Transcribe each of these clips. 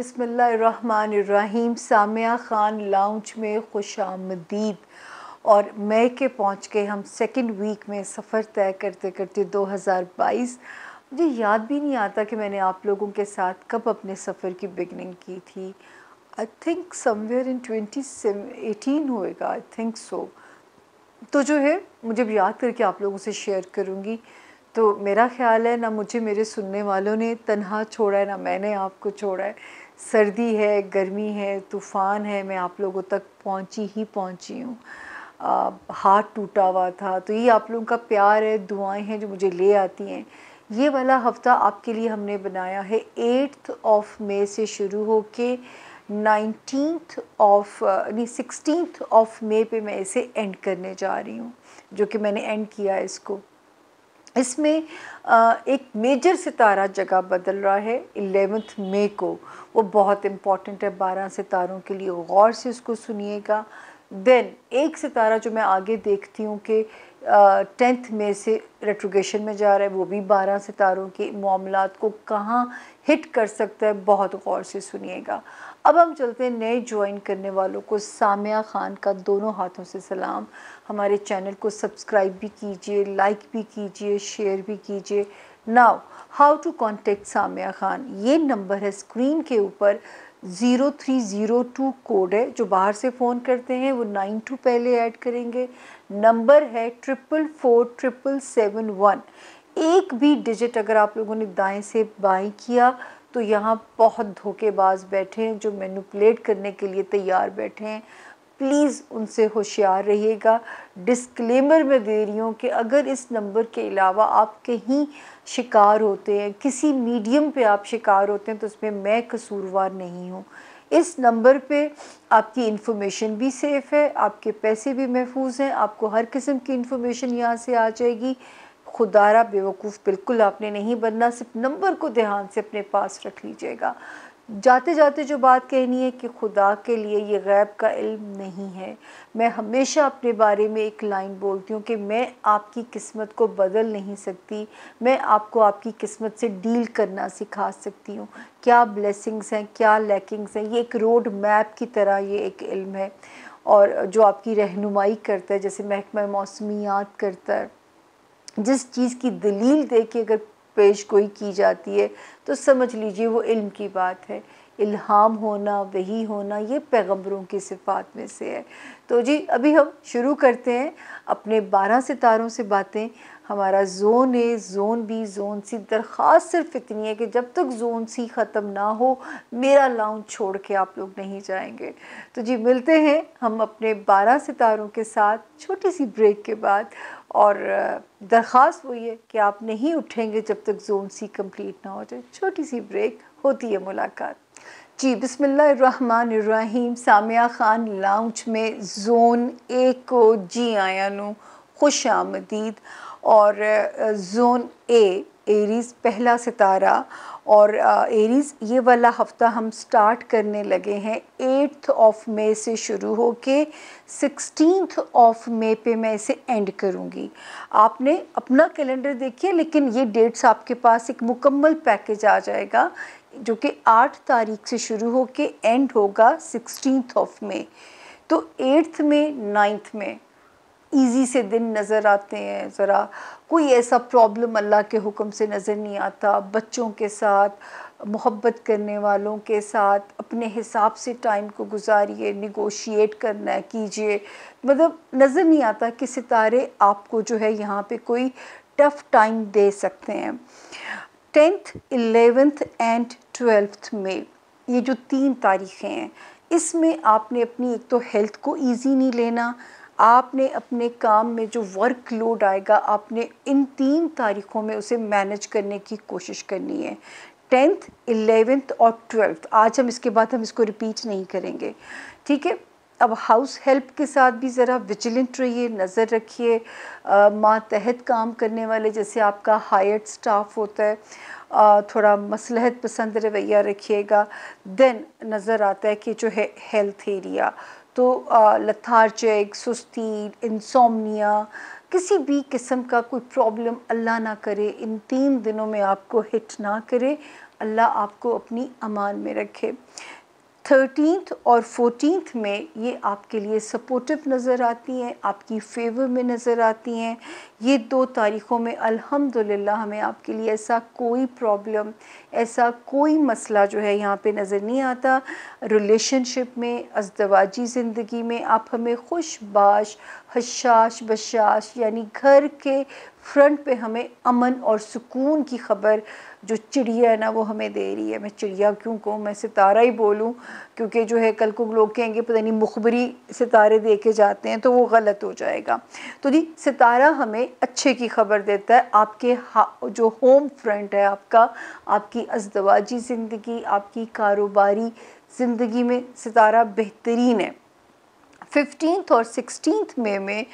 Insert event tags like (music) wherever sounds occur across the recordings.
बिसमीम सामिया ख़ान लाउंज में खुश आमदीद और मई के पहुँच के हम सेकेंड वीक में सफ़र तय करते करते 2022 मुझे याद भी नहीं आता कि मैंने आप लोगों के साथ कब अपने सफ़र की बिगनिंग की थी I think somewhere in twenty eighteen होएगा आई थिंक सो तो जो है मुझे भी याद करके आप लोगों से शेयर करूँगी तो मेरा ख्याल है ना मुझे मेरे सुनने वालों ने तनहा छोड़ा है ना मैंने आपको छोड़ा है सर्दी है गर्मी है तूफ़ान है मैं आप लोगों तक पहुंची ही पहुंची हूँ हाथ टूटा हुआ था तो ये आप लोगों का प्यार है दुआएं हैं जो मुझे ले आती हैं ये वाला हफ़्ता आपके लिए हमने बनाया है एट्थ ऑफ मे से शुरू हो के नाइनटीन ऑफ यानी सिक्सटीथ ऑफ मे पे मैं इसे एंड करने जा रही हूँ जो कि मैंने एंड किया इसको इसमें एक मेजर सितारा जगह बदल रहा है एलेवेंथ मे को वो बहुत इम्पॉर्टेंट है बारह सितारों के लिए गौर से उसको सुनिएगा देन एक सितारा जो मैं आगे देखती हूँ कि टेंथ मे से रेट्रोगेशन में जा रहा है वो भी बारह सितारों के मामला को कहाँ हिट कर सकता है बहुत गौर से सुनिएगा अब हम चलते हैं नए ज्वाइन करने वालों को सामिया ख़ान का दोनों हाथों से सलाम हमारे चैनल को सब्सक्राइब भी कीजिए लाइक भी कीजिए शेयर भी कीजिए now how to contact Samia Khan ये नंबर है स्क्रीन के ऊपर zero three zero two code है जो बाहर से फ़ोन करते हैं वो नाइन टू पहले ऐड करेंगे नंबर है triple four triple seven one एक भी डिजिट अगर आप लोगों ने दाएं से बाएं किया तो यहाँ बहुत धोखेबाज बैठे हैं जो मैनुपलेट करने के लिए तैयार बैठे हैं प्लीज़ उनसे होशियार रहिएगा डिस्क्लेमर में दे रही हूँ कि अगर इस नंबर के अलावा आप कहीं शिकार होते हैं किसी मीडियम पे आप शिकार होते हैं तो उसमें मैं कसूरवार नहीं हूँ इस नंबर पे आपकी इन्फॉर्मेशन भी सेफ़ है आपके पैसे भी महफूज हैं आपको हर किस्म की इन्फॉर्मेशन यहाँ से आ जाएगी खुदारा बेवकूफ़ बिल्कुल आपने नहीं बनना सिर्फ नंबर को ध्यान से अपने पास रख लीजिएगा जाते जाते जो बात कहनी है कि खुदा के लिए ये गैब का इल्म नहीं है मैं हमेशा अपने बारे में एक लाइन बोलती हूँ कि मैं आपकी किस्मत को बदल नहीं सकती मैं आपको आपकी किस्मत से डील करना सिखा सकती हूँ क्या ब्लेसिंग्स हैं क्या लैकिंग्स हैं ये एक रोड मैप की तरह ये एक इल्म है और जो आपकी रहनुमाई करता है जैसे महकमा मौसमियात करता है जिस चीज़ की दलील दे के अगर पेश कोई की जाती है तो समझ लीजिए वो इल्म की बात है इल्हाम होना वही होना ये पैगम्बरों की सिफात में से है तो जी अभी हम शुरू करते हैं अपने बारह सितारों से बातें हमारा zone A zone B zone C दरख्वास्त सिर्फ इतनी है कि जब तक जोन सी ख़त्म ना हो मेरा लाउंज छोड़ के आप लोग नहीं जाएंगे तो जी मिलते हैं हम अपने बारह सितारों के साथ छोटी सी ब्रेक के बाद और दरख्वास्त वही है कि आप नहीं उठेंगे जब तक जोन सी कंप्लीट ना हो जाए छोटी सी ब्रेक होती है मुलाकात जी बिसमीम सामिया ख़ान लाउंज में जोन ए को जी आया नु खुश आमदीद और जोन ए एरीज़ पहला सितारा और एरीज़ ये वाला हफ्ता हम स्टार्ट करने लगे हैं एट्थ ऑफ मे से शुरू हो के सिक्सटीथ ऑफ मे पे मैं इसे एंड करूँगी आपने अपना कैलेंडर देखिए लेकिन ये डेट्स आपके पास एक मुकम्मल पैकेज आ जाएगा जो कि आठ तारीख से शुरू हो के एंड होगा सिक्सटीथ ऑफ मे तो एट्थ में नाइन्थ में ईजी से दिन नज़र आते हैं ज़रा कोई ऐसा प्रॉब्लम अल्लाह के हुक्म से नज़र नहीं आता बच्चों के साथ मोहब्बत करने वालों के साथ अपने हिसाब से टाइम को गुजारिए निगोशिएट करना कीजिए मतलब नज़र नहीं आता कि सितारे आपको जो है यहाँ पे कोई टफ़ टाइम दे सकते हैं टेंथ एलेवेंथ एंड ट्वेल्थ में ये जो तीन तारीखें हैं इसमें आपने अपनी एक तो हेल्थ को ईजी नहीं लेना आपने अपने काम में जो वर्क लोड आएगा आपने इन तीन तारीखों में उसे मैनेज करने की कोशिश करनी है टेंथ इलेवेंथ और ट्वेल्थ आज हम इसके बाद हम इसको रिपीट नहीं करेंगे ठीक है अब हाउस हेल्प के साथ भी ज़रा विजिलेंट रहिए नज़र रखिए मातहत काम करने वाले जैसे आपका हायर स्टाफ होता है आ, थोड़ा मसलहत पसंद रवैया रखिएगा देन नज़र आता है कि जो है हेल्थ एरिया तो लथार्जिक सुस्ती इंसोमिया किसी भी किस्म का कोई प्रॉब्लम अल्लाह ना करे इन तीन दिनों में आपको हिट ना करे अल्लाह आपको अपनी अमान में रखे थर्टीनथ और फोर्टीनथ में ये आपके लिए सपोर्टिव नज़र आती हैं आपकी फेवर में नज़र आती हैं ये दो तारीख़ों में अल्हम्दुलिल्लाह हमें आपके लिए ऐसा कोई प्रॉब्लम ऐसा कोई मसला जो है यहाँ पे नज़र नहीं आता रिलेशनशिप में अजदवाजी ज़िंदगी में आप हमें खुश बाश हशाश बशाश यानी घर के फ्रंट पे हमें अमन और सुकून की खबर जो चिड़िया है ना वो हमें दे रही है मैं चिड़िया क्यों कहूँ मैं सितारा ही बोलूँ क्योंकि जो है कल को लोग कहेंगे पता नहीं मुखबरी सितारे दे के जाते हैं तो वो गलत हो जाएगा तो जी सितारा हमें अच्छे की खबर देता है आपके जो होम फ्रंट है आपका आपकी अजदवाजी ज़िंदगी आपकी कारोबारी ज़िंदगी में सितारा बेहतरीन है फिफ्टीन और सिक्सटीन मे में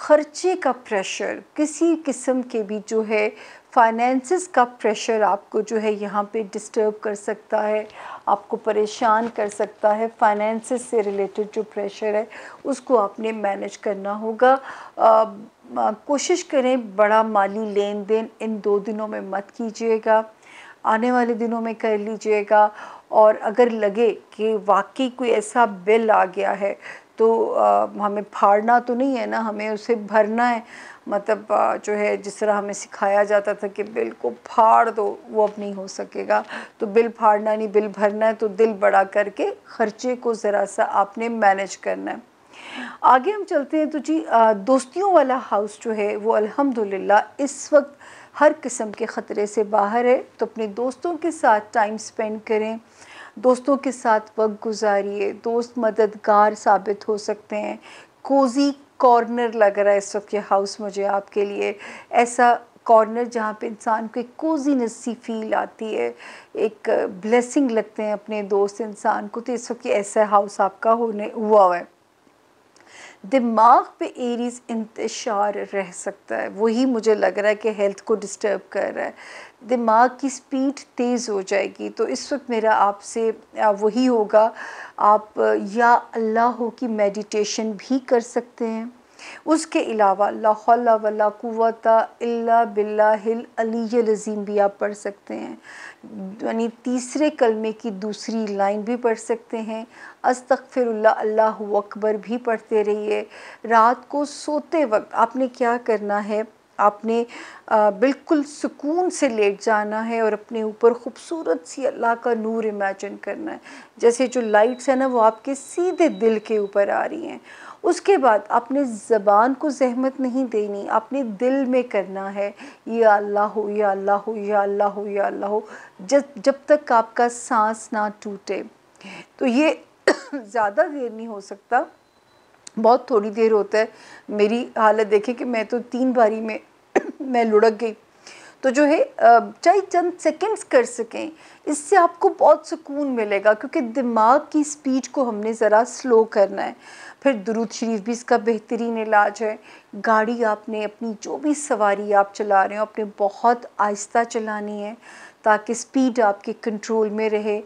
ख़र्चे का प्रेशर किसी किस्म के भी जो है फाइनेंसिस का प्रेशर आपको जो है यहाँ पे डिस्टर्ब कर सकता है आपको परेशान कर सकता है फाइनेंसिस से रिलेटेड जो प्रेशर है उसको आपने मैनेज करना होगा आ, आ, कोशिश करें बड़ा माली लेन देन इन दो दिनों में मत कीजिएगा आने वाले दिनों में कर लीजिएगा और अगर लगे कि वाकई कोई ऐसा बिल आ गया है तो आ, हमें फाड़ना तो नहीं है ना हमें उसे भरना है मतलब आ, जो है जिस तरह हमें सिखाया जाता था कि बिल को फाड़ दो वो अब नहीं हो सकेगा तो बिल फाड़ना नहीं बिल भरना है तो दिल बड़ा करके खर्चे को ज़रा सा आपने मैनेज करना है आगे हम चलते हैं तो जी दोस्तियों वाला हाउस जो है वो अल्हम्दुलिल्लाह इस वक्त हर किस्म के ख़तरे से बाहर है तो अपने दोस्तों के साथ टाइम स्पेंड करें दोस्तों के साथ वक्त गुजारिए दोस्त मददगार साबित हो सकते हैं कोजी कॉर्नर लग रहा है इस वक्त ये हाउस मुझे आपके लिए ऐसा कॉर्नर जहाँ पे इंसान को एक कोजीनेस सी फील आती है एक ब्लेसिंग लगते हैं अपने दोस्त इंसान को तो इस वक्त ऐसा हाउस आपका होने हुआ हुआ है दिमाग पे एरीज इंतशार रह सकता है वही मुझे लग रहा है कि हेल्थ को डिस्टर्ब कर रहा है दिमाग की स्पीड तेज़ हो जाएगी तो इस वक्त मेरा आपसे वही होगा आप या अल्लाह की मेडिटेशन भी कर सकते हैं उसके अलावा लाहौला वला कुत अल्ला बिल्ला हिल अली लजीम भी आप पढ़ सकते हैं यानी तीसरे कलमे की दूसरी लाइन भी पढ़ सकते हैं अस्तफ़िरुल्ला अल्लाह अकबर भी पढ़ते रहिए रात को सोते वक्त आपने क्या करना है आपने बिल्कुल सुकून से लेट जाना है और अपने ऊपर ख़ूबसूरत सी अल्लाह का नूर इमेजिन करना है जैसे जो लाइट्स हैं ना वो आपके सीधे दिल के ऊपर आ रही हैं उसके बाद आपने ज़बान को जहमत नहीं देनी आपने दिल में करना है ये अल्लाह हो या अल्लाह हो या अल्लाह हो या अल्लाह हो जब जब तक आपका सांस ना टूटे तो ये (coughs) ज़्यादा देर नहीं हो सकता बहुत थोड़ी देर होता है मेरी हालत देखे कि मैं तो तीन बारी में (coughs) मैं लुढ़क गई तो जो है चाहे चंद सेकंड्स कर सकें इससे आपको बहुत सुकून मिलेगा क्योंकि दिमाग की स्पीड को हमने ज़रा स्लो करना है फिर दुरूद शरीफ भी इसका बेहतरीन इलाज है गाड़ी आपने अपनी जो भी सवारी आप चला रहे हो आपने बहुत आहिस्ता चलानी है ताकि स्पीड आपके कंट्रोल में रहे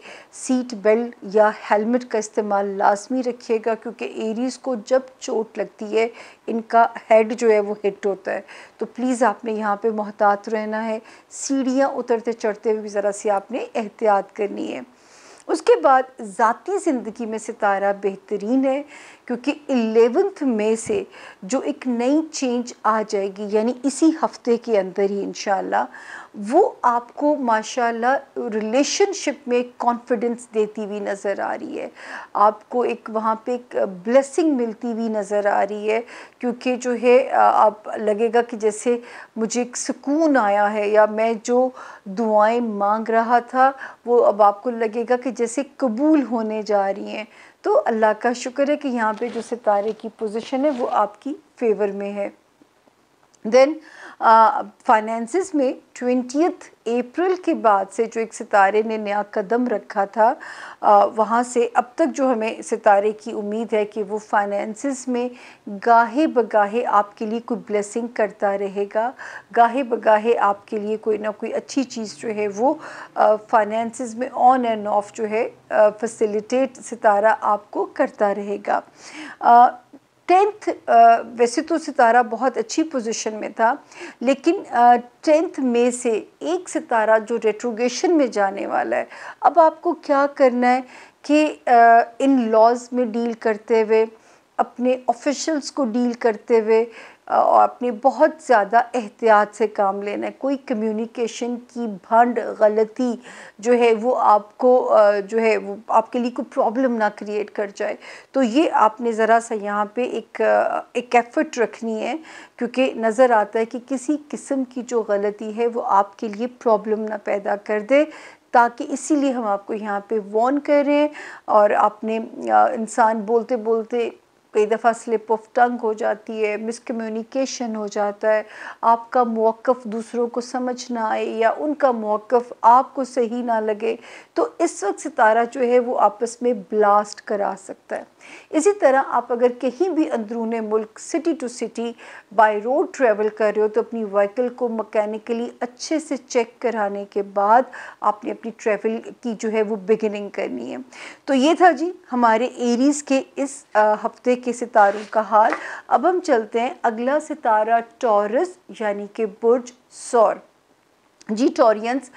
सीट बेल्ट या हेलमेट का इस्तेमाल लाजमी रखिएगा क्योंकि एरीज़ को जब चोट लगती है इनका हेड जो है वो हिट होता है तो प्लीज़ आपने यहाँ पे मोहतात रहना है सीढ़ियाँ उतरते चढ़ते हुए भी ज़रा सी आपने एहतियात करनी है उसके बाद ज़ाती ज़िंदगी में सितारा बेहतरीन है क्योंकि एलेवंथ में से जो एक नई चेंज आ जाएगी यानी इसी हफ्ते के अंदर ही इन वो आपको माशाल्लाह रिलेशनशिप में कॉन्फिडेंस देती हुई नज़र आ रही है आपको एक वहाँ पे एक ब्लेसिंग मिलती हुई नज़र आ रही है क्योंकि जो है आप लगेगा कि जैसे मुझे एक सुकून आया है या मैं जो दुआएं मांग रहा था वो अब आपको लगेगा कि जैसे कबूल होने जा रही हैं तो अल्लाह का शुक्र है कि यहाँ पर जो सितारे की पोजिशन है वो आपकी फेवर में है देन फाइनेंसिस में ट्वेंटियथ अप्रैल के बाद से जो एक सितारे ने नया कदम रखा था आ, वहाँ से अब तक जो हमें सितारे की उम्मीद है कि वो फाइनेंसिस में गाहे बगाहे आपके लिए कोई ब्लेसिंग करता रहेगा गाहे बगाहे आपके लिए कोई ना कोई अच्छी चीज़ जो है वो फाइनेंसिस में ऑन एंड ऑफ जो है फैसिलिटेट सितारा आपको करता रहेगा आ, टेंथ वैसे तो सितारा बहुत अच्छी पोजीशन में था लेकिन टेंथ में से एक सितारा जो रेट्रोगेशन में जाने वाला है अब आपको क्या करना है कि इन लॉज में डील करते हुए अपने ऑफिशल्स को डील करते हुए और अपनी बहुत ज़्यादा एहतियात से काम लेना है कोई कम्युनिकेशन की भंड गलती जो है वो आपको जो है वो आपके लिए कोई प्रॉब्लम ना क्रिएट कर जाए तो ये आपने ज़रा सा यहाँ पे एक एक एफ़र्ट रखनी है क्योंकि नज़र आता है कि किसी किस्म की जो गलती है वो आपके लिए प्रॉब्लम ना पैदा कर दे ताकि इसीलिए हम आपको यहाँ पे वॉर्न कर रहे हैं और आपने इंसान बोलते बोलते कई दफ़ा स्लिप ऑफ टंग हो जाती है मिसकम्युनिकेशन हो जाता है आपका मौक़ दूसरों को समझ ना आए या उनका मौक़ आपको सही ना लगे तो इस वक्त सितारा जो है वो आपस में ब्लास्ट करा सकता है इसी तरह आप अगर कहीं भी अंदरून मुल्क city to city by road travel कर रहे हो तो अपनी व्हीकल को मकैनिकली अच्छे से चेक कराने के बाद आपने अपनी ट्रैवल की जो है वो बिगिनिंग करनी है तो ये था जी हमारे एरीज़ के इस हफ्ते के सितारों का हाल अब हम चलते हैं अगला सितारा टॉरस यानी कि बुर्ज सौर जी टोरियंस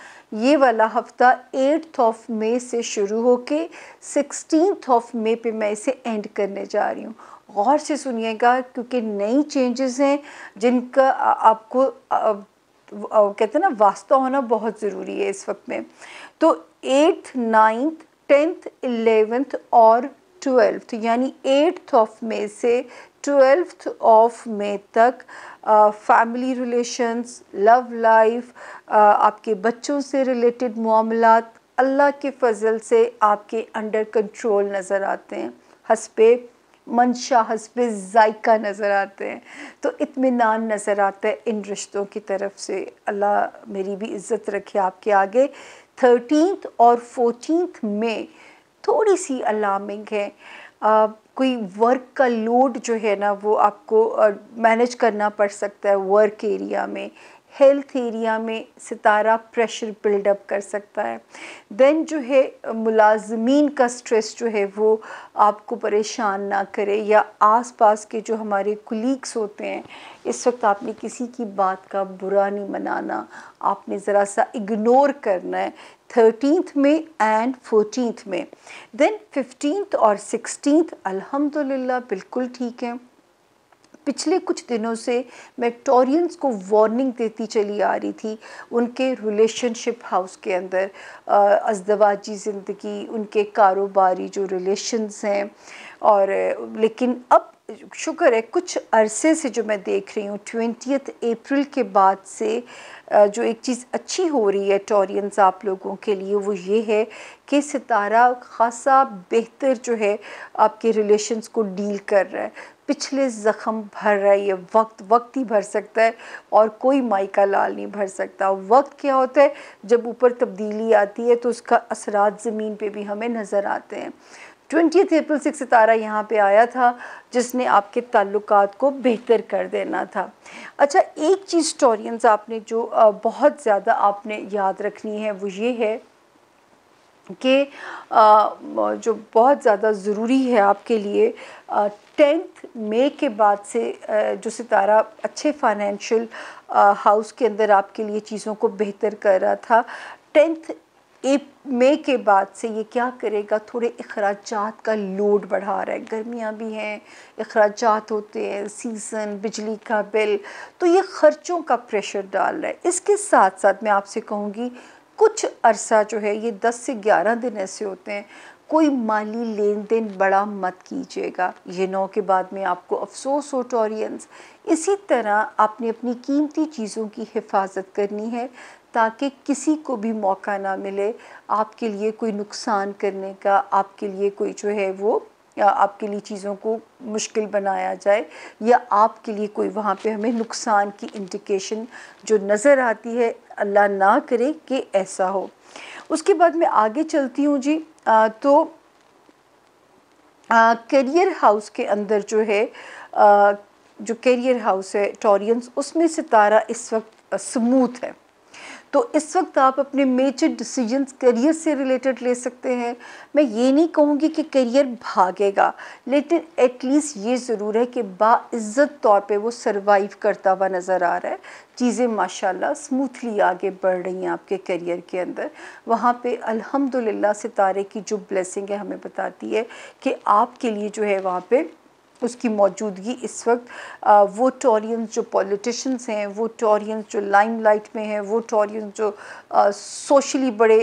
ये वाला हफ्ता एट्थ ऑफ मे से शुरू होके सिक्सटीनथ ऑफ मे पे मैं इसे एंड करने जा रही हूँ गौर से सुनिएगा क्योंकि नई चेंजेस हैं जिनका आपको कहते हैं ना वास्ता होना बहुत ज़रूरी है इस वक्त में तो एट्थ नाइन्थ टेंथ एलेवेंथ और ट्वेल्थ यानी एट्थ ऑफ मे से ट्वेल्थ ऑफ मे तक फैमिली रिलेशंस लव लाइफ आपके बच्चों से रिलेटेड मामला अल्लाह के फजल से आपके अंडर कंट्रोल नज़र आते हैं हसबे मंशा हसब जायका नज़र आते हैं तो इतमान नज़र आता है इन रिश्तों की तरफ से अल्लाह मेरी भी इज़्ज़त रखे आपके आगे थर्टीन और फोर्टीन में थोड़ी सी अलार्मिंग है कोई वर्क का लोड जो है ना वो आपको मैनेज करना पड़ सकता है वर्क एरिया में हेल्थ एरिया में सितारा प्रेशर बिल्डअप कर सकता है देन जो है मुलाजमीन का स्ट्रेस जो है वो आपको परेशान ना करे या आसपास के जो हमारे कुलीग्स होते हैं इस वक्त आपने किसी की बात का बुरा नहीं मनाना आपने ज़रा सा इग्नोर करना है थर्टीनथ में एंड फोर्टीनथ में देन फिफ्टीनथ और सिक्सटीनथ अल्हम्दुलिल्लाह बिल्कुल ठीक है पिछले कुछ दिनों से मैं टोरियंस को वार्निंग देती चली आ रही थी उनके रिलेशनशिप हाउस के अंदर अजदवाजी ज़िंदगी उनके कारोबारी जो रिलेशंस हैं और लेकिन अब शुक्र है कुछ अरसे से जो मैं देख रही हूँ ट्वेंटियथ अप्रैल के बाद से जो एक चीज़ अच्छी हो रही है टॉरियंस आप लोगों के लिए वो ये है कि सितारा खासा बेहतर जो है आपके रिलेशंस को डील कर रहा है पिछले ज़ख़म भर रहा है ये वक्त वक्त ही भर सकता है और कोई माई का लाल नहीं भर सकता वक्त क्या होता है जब ऊपर तब्दीली आती है तो उसका असरा ज़मीन पे भी हमें नज़र आते हैं ट्वेंटी अप्रैल से एक सितारा यहाँ पे आया था जिसने आपके ताल्लुक को बेहतर कर देना था अच्छा एक चीज़ स्टोरियंस आपने जो बहुत ज़्यादा आपने याद रखनी है वो ये है कि जो बहुत ज़्यादा ज़रूरी है आपके लिए टेंथ मई के बाद से जो सितारा अच्छे फाइनेंशियल हाउस के अंदर आपके लिए चीज़ों को बेहतर कर रहा था टेंथ ए मई के बाद से ये क्या करेगा थोड़े अखराज का लोड बढ़ा रहा है गर्मियाँ भी हैं अखराज होते हैं सीज़न बिजली का बिल तो ये ख़र्चों का प्रेशर डाल रहा है इसके साथ साथ मैं आपसे कहूँगी कुछ अरसा जो है ये 10 से 11 दिन ऐसे होते हैं कोई माली लेन देन बड़ा मत कीजिएगा ये नौ के बाद में आपको अफसोस हो टॉरियंस इसी तरह आपने अपनी कीमती चीज़ों की हिफाजत करनी है ताकि किसी को भी मौका ना मिले आपके लिए कोई नुकसान करने का आपके लिए कोई जो है वो आपके लिए चीज़ों को मुश्किल बनाया जाए या आपके लिए कोई वहाँ पे हमें नुकसान की इंडिकेशन जो नज़र आती है अल्लाह ना करे कि ऐसा हो उसके बाद मैं आगे चलती हूँ जी आ, तो करियर हाउस के अंदर जो है आ, जो करियर हाउस है टॉरियंस उसमें सितारा इस वक्त स्मूथ है तो इस वक्त आप अपने मेजर डिसीजंस करियर से रिलेटेड ले सकते हैं मैं ये नहीं कहूँगी कि करियर भागेगा लेकिन एटलीस्ट ये ज़रूर है कि बाज़्ज़त तौर पे वो सरवाइव करता हुआ नज़र आ रहा है चीज़ें माशाल्लाह स्मूथली आगे बढ़ रही हैं आपके करियर के अंदर वहाँ पे अल्हम्दुलिल्लाह सितारे की जो ब्लेसिंग है हमें बताती है कि आपके लिए जो है वहाँ पर उसकी मौजूदगी इस वक्त आ, वो टोरियंस जो पॉलिटिशन्स हैं वो टोरियंस जो लाइमलाइट में हैं वो टोरियंस जो सोशली बड़े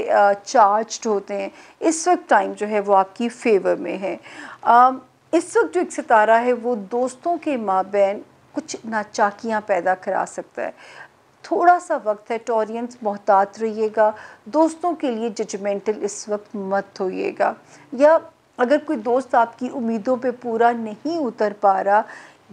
चार्ज्ड होते हैं इस वक्त टाइम जो है वो आपकी फेवर में है आ, इस वक्त जो एक सितारा है वो दोस्तों के माबेन कुछ नाचाकियाँ पैदा करा सकता है थोड़ा सा वक्त है टोरियंस मोहतात रहिएगा दोस्तों के लिए जजमेंटल इस वक्त मत होइएगा या अगर कोई दोस्त आपकी उम्मीदों पे पूरा नहीं उतर पा रहा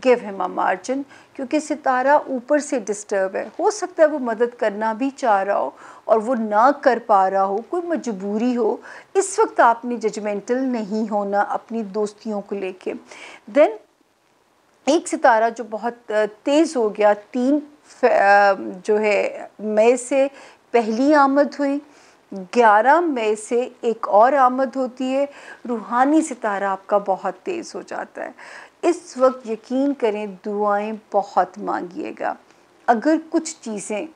गिव हिम अ मार्जिन क्योंकि सितारा ऊपर से डिस्टर्ब है हो सकता है वो मदद करना भी चाह रहा हो और वो ना कर पा रहा हो कोई मजबूरी हो इस वक्त आपने जजमेंटल नहीं होना अपनी दोस्तियों को लेके देन एक सितारा जो बहुत तेज़ हो गया तीन जो है मई से पहली आमद हुई ग्यारह मई से एक और आमद होती है रूहानी सितारा आपका बहुत तेज़ हो जाता है इस वक्त यकीन करें दुआएं बहुत मांगिएगा अगर कुछ चीज़ें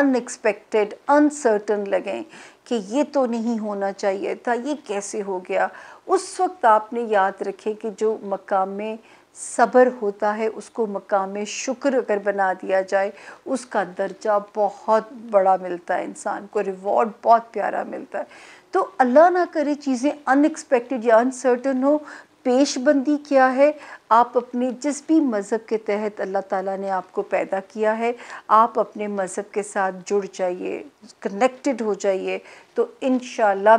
अनएक्सपेक्टेड अनसर्टन लगें कि ये तो नहीं होना चाहिए था ये कैसे हो गया उस वक्त आपने याद रखे कि जो मकाम में सब्र होता है उसको मकाम शुक्र अगर बना दिया जाए उसका दर्जा बहुत बड़ा मिलता है इंसान को रिवॉर्ड बहुत प्यारा मिलता है तो अल्लाह ना करे चीज़ें अनएक्सपेक्टेड या अनसर्टन हो पेशबंदी क्या है आप अपने जिस भी मज़हब के तहत अल्लाह ताला ने आपको पैदा किया है आप अपने मज़हब के साथ जुड़ जाइए कनेक्टेड हो जाइए तो इन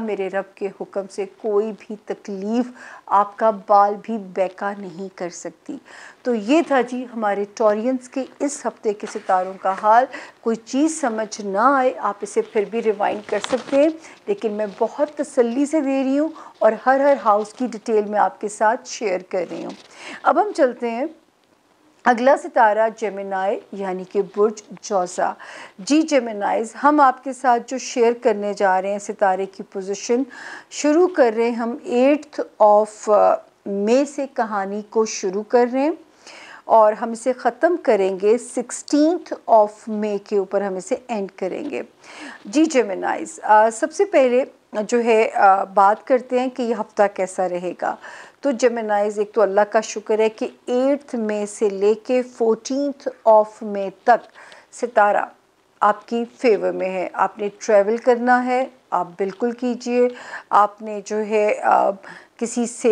मेरे रब के हुक्म से कोई भी तकलीफ़ आपका बाल भी बेका नहीं कर सकती तो ये था जी हमारे टॉरियंस के इस हफ्ते के सितारों का हाल कोई चीज़ समझ ना आए आप इसे फिर भी रिवाइंड कर सकते हैं लेकिन मैं बहुत तसल्ली से दे रही हूँ और हर हर हाउस की डिटेल में आपके साथ शेयर कर रही हूँ अब हम चलते हैं अगला सितारा जेमिनाय यानी कि बुर्ज जौसा जी जेमिनाइज हम आपके साथ जो शेयर करने जा रहे हैं सितारे की पोजीशन शुरू कर रहे हैं हम एट्थ ऑफ मे से कहानी को शुरू कर रहे हैं और हम इसे ख़त्म करेंगे सिक्सटीन ऑफ मे के ऊपर हम इसे एंड करेंगे जी जेमिनाइज uh, सबसे पहले जो है आ, uh, बात करते हैं कि यह हफ्ता कैसा रहेगा तो जमेनाइज एक तो अल्लाह का शुक्र है कि एट्थ मे से लेके फोर्टीथ ऑफ मे तक सितारा आपकी फेवर में है आपने ट्रैवल करना है आप बिल्कुल कीजिए आपने जो है आप किसी से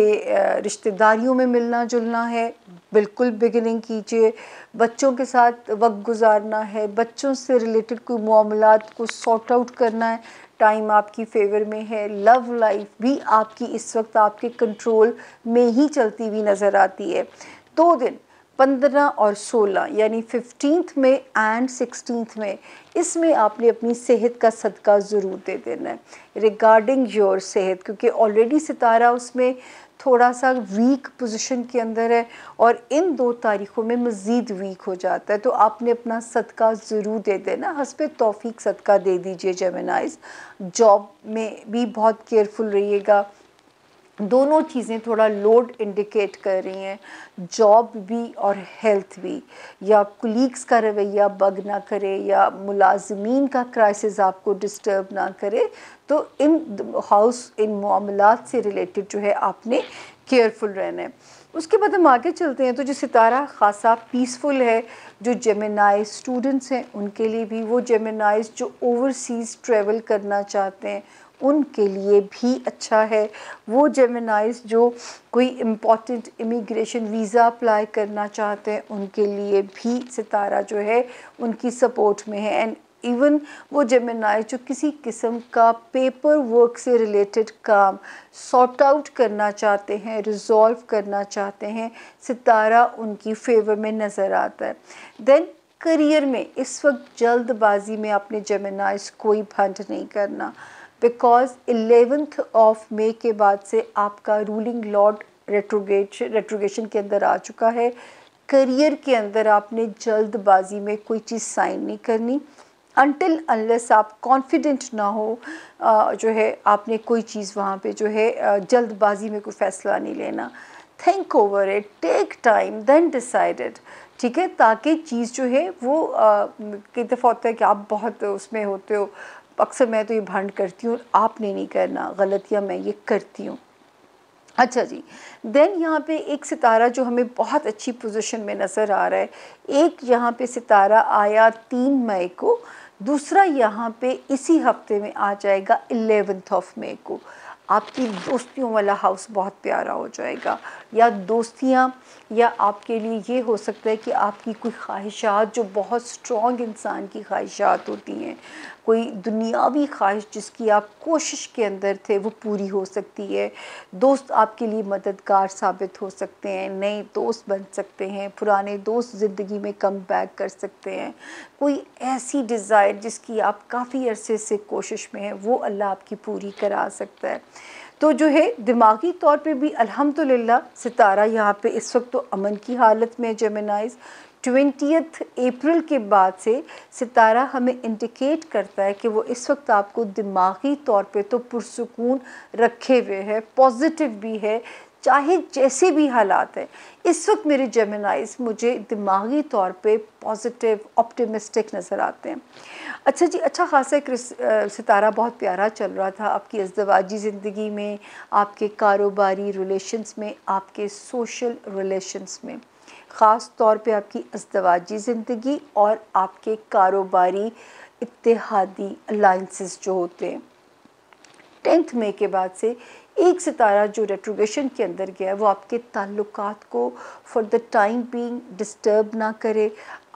रिश्तेदारियों में मिलना जुलना है बिल्कुल बिगिनिंग कीजिए बच्चों के साथ वक्त गुजारना है बच्चों से रिलेटेड कोई मामला को सॉर्ट आउट करना है टाइम आपकी फेवर में है लव लाइफ भी आपकी इस वक्त आपके कंट्रोल में ही चलती हुई नज़र आती है दो दिन पंद्रह और सोलह यानी फिफ्टींथ में एंड सिक्सटीनथ में इसमें आपने अपनी सेहत का सदका ज़रूर दे देना है रिगार्डिंग योर सेहत क्योंकि ऑलरेडी सितारा उसमें थोड़ा सा वीक पोजीशन के अंदर है और इन दो तारीखों में मज़ीद वीक हो जाता है तो आपने अपना सदका ज़रूर दे देना हंसप तोफ़ी सदका दे दीजिए जेमेनाइज जॉब में भी बहुत केयरफुल रहिएगा दोनों चीज़ें थोड़ा लोड इंडिकेट कर रही हैं जॉब भी और हेल्थ भी या कुलीग्स का रवैया बग ना करे या मुलाजमीन का क्राइसिस आपको डिस्टर्ब ना करे तो इन हाउस इन मामला से रिलेटेड जो है आपने केयरफुल रहना है उसके बाद हम आगे चलते हैं तो जो सितारा ख़ासा पीसफुल है जो जेमेनाइज स्टूडेंट्स हैं उनके लिए भी वो जेमेनाइज जो ओवरसीज़ ट्रेवल करना चाहते हैं उनके लिए भी अच्छा है वो जेमिनाइज जो कोई इम्पॉर्टेंट इमिग्रेशन वीज़ा अप्लाई करना चाहते हैं उनके लिए भी सितारा जो है उनकी सपोर्ट में है एंड इवन वो जेमिनाइज जो किसी किस्म का पेपर वर्क से रिलेटेड काम सॉर्ट आउट करना चाहते हैं रिजॉल्व करना चाहते हैं सितारा उनकी फेवर में नज़र आता है देन करियर में इस वक्त जल्दबाजी में अपने जेमिनाइज कोई भंड नहीं करना बिकॉज एलेवेंथ ऑफ मे के बाद से आपका रूलिंग लॉर्ड रेट्रोगेट रेट्रोगेशन के अंदर आ चुका है करियर के अंदर आपने जल्दबाजी में कोई चीज़ साइन नहीं करनी अनटिल अनलेस आप कॉन्फिडेंट ना हो जो है आपने कोई चीज़ वहाँ पे जो है जल्दबाजी में कोई फ़ैसला नहीं लेना think over it take time then decided ठीक है ताकि चीज़ जो है वो कई दफ़ा होता है कि आप बहुत उसमें होते हो अक्सर मैं तो ये भंड करती हूँ आपने नहीं करना गलतियाँ मैं ये करती हूँ अच्छा जी देन यहाँ पे एक सितारा जो हमें बहुत अच्छी पोजीशन में नज़र आ रहा है एक यहाँ पे सितारा आया तीन मई को दूसरा यहाँ पे इसी हफ्ते में आ जाएगा एलेवेंथ ऑफ मई को आपकी दोस्तियों वाला हाउस बहुत प्यारा हो जाएगा या दोस्तियाँ या आपके लिए ये हो सकता है कि आपकी कोई ख्वाहिशात जो बहुत स्ट्रॉन्ग इंसान की ख्वाहिशात होती हैं कोई दुनियावी ख्वाहिश जिसकी आप कोशिश के अंदर थे वो पूरी हो सकती है दोस्त आपके लिए मददगार साबित हो सकते हैं नए दोस्त बन सकते हैं पुराने दोस्त ज़िंदगी में कम बैक कर सकते हैं कोई ऐसी डिज़ायर जिसकी आप काफ़ी अरसे से कोशिश में हैं वो अल्लाह आपकी पूरी करा सकता है तो जो है दिमागी तौर पे भी अल्हम्दुलिल्लाह सितारा यहाँ पे इस वक्त तो अमन की हालत में जमेनाइज ट्वेंटियथ अप्रैल के बाद से सितारा हमें इंडिकेट करता है कि वो इस वक्त आपको दिमागी तौर पे तो पुरसकून रखे हुए है पॉजिटिव भी है चाहे जैसे भी हालात हैं इस वक्त मेरे जेमिनाइज मुझे दिमागी तौर पे पॉजिटिव ऑप्टिमिस्टिक नज़र आते हैं अच्छा जी अच्छा खासा एक सितारा बहुत प्यारा चल रहा था आपकी अजदवाजी ज़िंदगी में आपके कारोबारी रिलेशंस में आपके सोशल रिलेशंस में ख़ास तौर पे आपकी अजदवाजी ज़िंदगी और आपके कारोबारी इतिहादी अलाइंसेस जो होते हैं टेंथ मे के बाद से एक सितारा जो रेट्रोगेशन के अंदर गया है वो आपके ताल्लुकात को for the time being disturb ना करे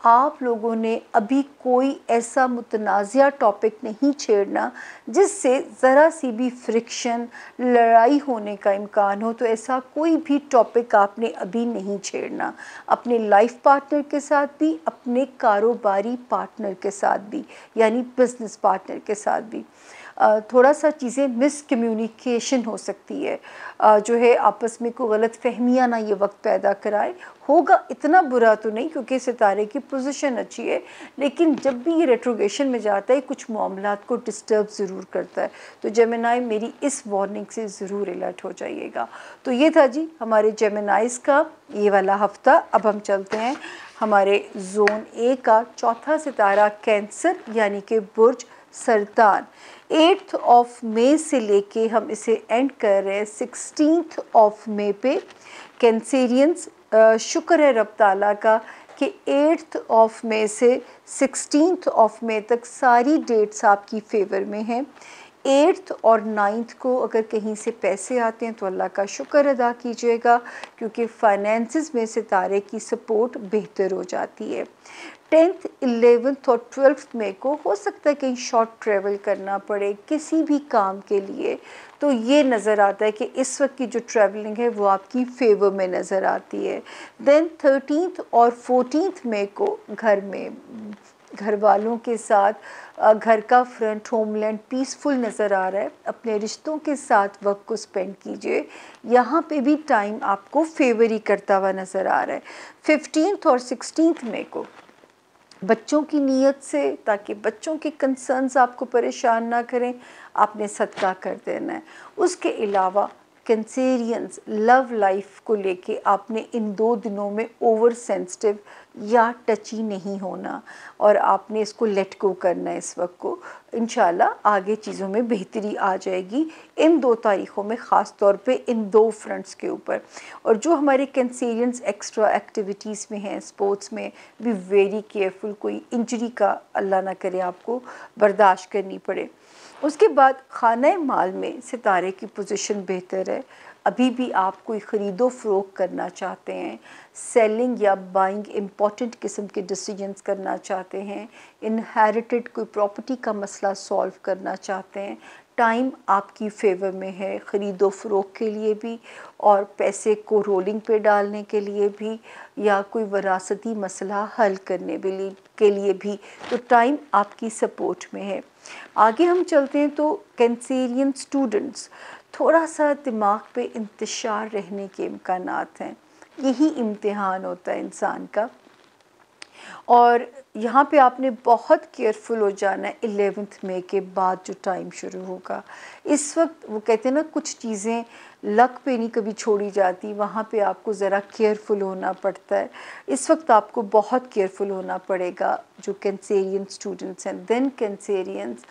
आप लोगों ने अभी कोई ऐसा मुतनाज़ टॉपिक नहीं छेड़ना जिससे ज़रा सी भी फ्रिक्शन लड़ाई होने का इम्कान हो तो ऐसा कोई भी टॉपिक आपने अभी नहीं छेड़ना अपने लाइफ पार्टनर के साथ भी अपने कारोबारी पार्टनर के साथ भी यानी बिज़नेस पार्टनर के साथ भी थोड़ा सा चीज़ें मिसकम्यूनिकेशन हो सकती है जो है आपस में कोई गलत फहमियाँ ना ये वक्त पैदा कराए होगा इतना बुरा तो नहीं क्योंकि सितारे की पोजीशन अच्छी है लेकिन जब भी ये रेट्रोगेशन में जाता है कुछ मामला को डिस्टर्ब ज़रूर करता है तो जेमेनाई मेरी इस वार्निंग से ज़रूर अलर्ट हो जाइएगा तो ये था जी हमारे जेमेनाइज़ का ये वाला हफ्ता अब हम चलते हैं हमारे जोन ए का चौथा सितारा कैंसर यानी कि बुर्ज सरदार एट्थ ऑफ मे से लेके हम इसे एंड कर रहे हैं सिक्सटीनथ ऑफ मे पे कैंसेरियंस शुक्र है रब ताला का कि एट्थ ऑफ मे से सिक्सटीनथ ऑफ मे तक सारी डेट्स आपकी फेवर में हैं एट्थ और नाइन्थ को अगर कहीं से पैसे आते हैं तो अल्लाह का शुक्र अदा कीजिएगा क्योंकि फाइनेंसिस में सितारे की सपोर्ट बेहतर हो जाती है टेंथ इलेवेंथ और ट्वेल्थ में को हो सकता है कहीं शॉर्ट ट्रैवल करना पड़े किसी भी काम के लिए तो ये नज़र आता है कि इस वक्त की जो ट्रैवलिंग है वो आपकी फेवर में नज़र आती है देन थर्टीनथ और फोर्टीनथ में को घर में घर वालों के साथ घर का फ्रंट होमलैंड पीसफुल नज़र आ रहा है अपने रिश्तों के साथ वक्त को स्पेंड कीजिए यहाँ पे भी टाइम आपको फेवर ही करता हुआ नज़र आ रहा है फिफ्टींथ और सिक्सटीन मई को बच्चों की नीयत से ताकि बच्चों के कंसर्न्स आपको परेशान ना करें आपने सदका कर देना है उसके अलावा कंसेरियंस लव लाइफ को लेके आपने इन दो दिनों में ओवर सेंसिटिव या टची नहीं होना और आपने इसको लेट गो करना है इस वक्त को इन आगे चीज़ों में बेहतरी आ जाएगी इन दो तारीख़ों में ख़ास तौर पे इन दो फ्रंट्स के ऊपर और जो हमारे कैंसेरियंस एक्स्ट्रा एक्टिविटीज़ में हैं स्पोर्ट्स में भी वेरी केयरफुल कोई इंजरी का अल्लाह ना करे आपको बर्दाश्त करनी पड़े उसके बाद खाना माल में सितारे की पोजीशन बेहतर है अभी भी आप कोई ख़रीदो फरोख करना चाहते हैं सेलिंग या बाइंग इम्पॉर्टेंट किस्म के डिसीजंस करना चाहते हैं इनहेरिटेड कोई प्रॉपर्टी का मसला सॉल्व करना चाहते हैं टाइम आपकी फेवर में है ख़रीदो फरोख के लिए भी और पैसे को रोलिंग पे डालने के लिए भी या कोई वरासती मसला हल करने के लिए भी तो टाइम आपकी सपोर्ट में है आगे हम चलते हैं तो कैंसेरियन स्टूडेंट्स थोड़ा सा दिमाग पे इंतशार रहने के इम्कान हैं यही इम्तिहान होता है इंसान का और यहाँ पे आपने बहुत केयरफुल हो जाना है एलेवेंथ मे के बाद जो टाइम शुरू होगा इस वक्त वो कहते हैं ना कुछ चीज़ें लक पे नहीं कभी छोड़ी जाती वहाँ पे आपको ज़रा केयरफुल होना पड़ता है इस वक्त आपको बहुत केयरफुल होना पड़ेगा जो कैंसेरियन स्टूडेंट्स हैं देन कैंसेरियंस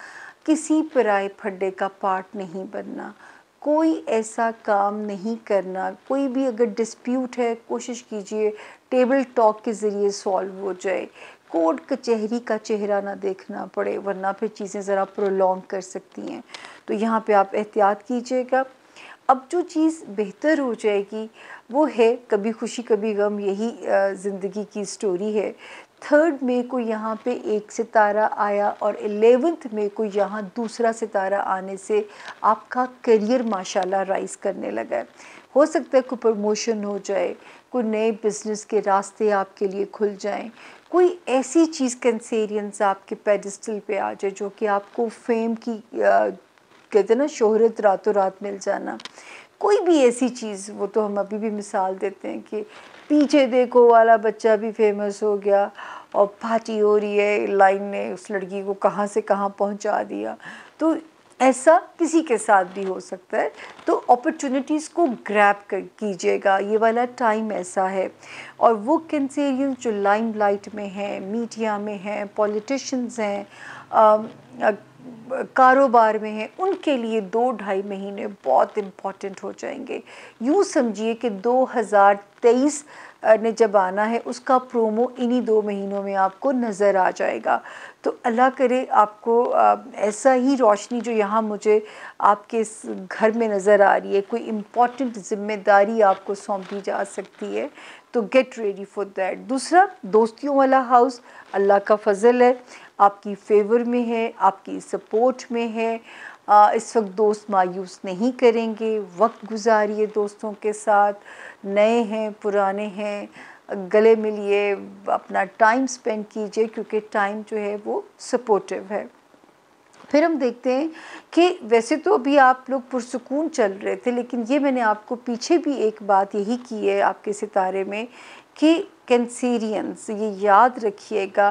किसी पराए फड्डे का पार्ट नहीं बनना कोई ऐसा काम नहीं करना कोई भी अगर डिस्प्यूट है कोशिश कीजिए टेबल टॉक के ज़रिए सॉल्व हो जाए कोर्ट कचहरी का चेहरा ना देखना पड़े वरना फिर चीज़ें ज़रा प्रोलॉन्ग कर सकती हैं तो यहाँ पे आप एहतियात कीजिएगा अब जो चीज़ बेहतर हो जाएगी वो है कभी खुशी कभी गम यही ज़िंदगी की स्टोरी है थर्ड मे को यहाँ पे एक सितारा आया और एलेवेंथ मे को यहाँ दूसरा सितारा आने से आपका करियर माशाल्लाह राइज करने लगा है हो सकता है कोई प्रमोशन हो जाए कोई नए बिज़नेस के रास्ते आपके लिए खुल जाएं कोई ऐसी चीज़ कंसेरियंस आपके पेडिस्टल पे आ जाए जो कि आपको फेम की कहते ना शोहरत रातों रात मिल जाना कोई भी ऐसी चीज़ वो तो हम अभी भी मिसाल देते हैं कि पीछे देखो वाला बच्चा भी फेमस हो गया और पार्टी हो रही है लाइन ने उस लड़की को कहाँ से कहाँ पहुँचा दिया तो ऐसा किसी के साथ भी हो सकता है तो अपॉर्चुनिटीज़ को ग्रैप कर कीजिएगा ये वाला टाइम ऐसा है और वो कैंसेरियन जो लाइम लाइट में हैं मीडिया में हैं पॉलिटिशियंस हैं कारोबार में हैं उनके लिए दो ढाई महीने बहुत इम्पॉर्टेंट हो जाएंगे यूँ समझिए कि 2023 ने जब आना है उसका प्रोमो इन्हीं दो महीनों में आपको नज़र आ जाएगा तो अल्लाह करे आपको ऐसा ही रोशनी जो यहाँ मुझे आपके इस घर में नज़र आ रही है कोई इम्पॉर्टेंट ज़िम्मेदारी आपको सौंपी जा सकती है तो गेट रेडी फॉर दैट दूसरा दोस्तियों वाला हाउस अल्लाह का फजल है आपकी फेवर में है आपकी सपोर्ट में है आ, इस वक्त दोस्त मायूस नहीं करेंगे वक्त गुजारिए दोस्तों के साथ नए हैं पुराने हैं गले मिलिए अपना टाइम स्पेंड कीजिए क्योंकि टाइम जो है वो सपोर्टिव है फिर हम देखते हैं कि वैसे तो अभी आप लोग पुरसकून चल रहे थे लेकिन ये मैंने आपको पीछे भी एक बात यही की है आपके सितारे में कि कैंसीरियंस ये याद रखिएगा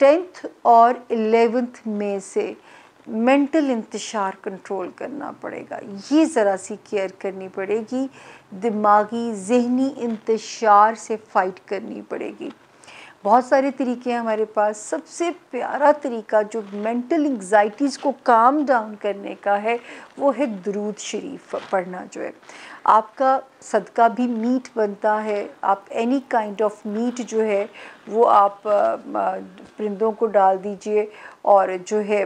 टेंथ और एलेवेंथ में से मेंटल इंतशार कंट्रोल करना पड़ेगा ये ज़रा सी केयर करनी पड़ेगी दिमागी जहनी इंतशार से फ़ाइट करनी पड़ेगी बहुत सारे तरीके हैं हमारे पास सबसे प्यारा तरीका जो मेंटल एंगजाइटीज़ को काम डाउन करने का है वो है दरूद शरीफ पढ़ना जो है आपका सदका भी मीट बनता है आप एनी काइंड ऑफ मीट जो है वो आप परिंदों को डाल दीजिए और जो है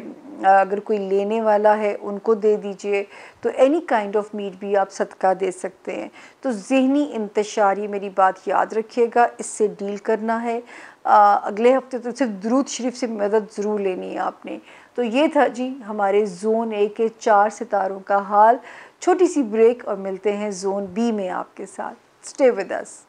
अगर कोई लेने वाला है उनको दे दीजिए तो एनी काइंड ऑफ मीट भी आप सदका दे सकते हैं तो जहनी इंतशारी मेरी बात याद रखिएगा इससे डील करना है आ, अगले हफ्ते तो सिर्फ दरूद शरीफ से मदद ज़रूर लेनी है आपने तो ये था जी हमारे जोन ए के चार सितारों का हाल छोटी सी ब्रेक और मिलते हैं जोन बी में आपके साथ स्टे विद अस